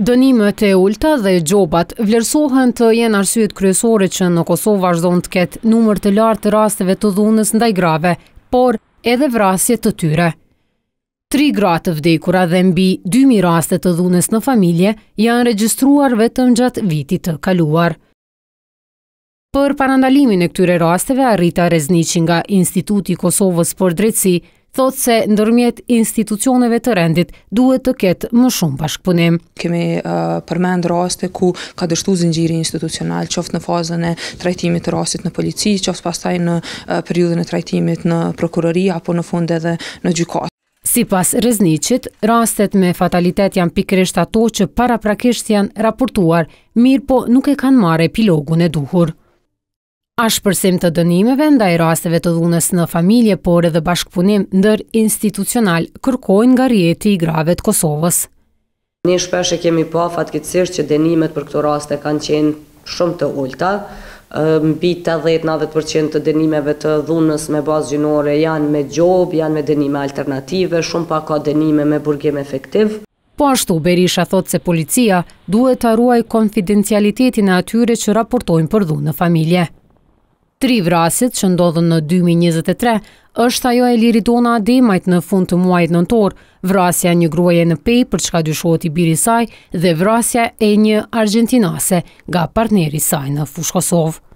Dënimet e ulta dhe gjobat vlerësohen të jenë arsyet kryesore që në Kosovë vazhdojnë të ketë numër të lartë të rasteve të dhunës ndaj grave, por edhe vrasje të tyre. Tri gratë të vdekura dhe mbi 2.000 raste të dhunës në familje janë registruar vetëm gjatë vitit të kaluar. Për parandalimin e këtyre rasteve, Arita Reznici nga Instituti Kosovës për Drecësi, thot se ndërmjet institucioneve të rendit duhet të ketë më shumë bashkëpunim. Kemi uh, përmend raste ku ka dështu zingjiri institucional, qoftë në fazën e trajtimit të rastit në polici, qoftë pastaj në uh, periudën e trajtimit në prokurori, apo në fund edhe në gjykat. Si pas rëzniqit, rastet me fatalitet janë pikrisht ato që para prakisht janë raportuar, mirë po nuk e kanë mare epilogun e duhur. Ashpërsim të dënimeve ndaj rasteve të dhunës në familje, por edhe bashkëpunim ndër institucional kërkojnë nga rjeti i grave të Kosovës. Një shpeshe kemi pa fatkitsisht që dënimet për këto raste kanë qenë shumë të ullta, mbi 80-90% të dënimeve të dhunës me bazë gjinore janë me gjobë, janë me dënime alternative, shumë pa ka dënime me burgim efektiv. Po ashtu, Berisha thot se policia duhet të arruaj konfidencialitetin e atyre që raportojnë për dhunë në familje. Tri vrasit që ndodhën në 2023, është ajo e liri ademajt në fund të muajt nëntor, vrasja një gruaje në pej për çka dyshohet i biri saj dhe vrasja e një argentinase nga partneri saj në fushkosovë.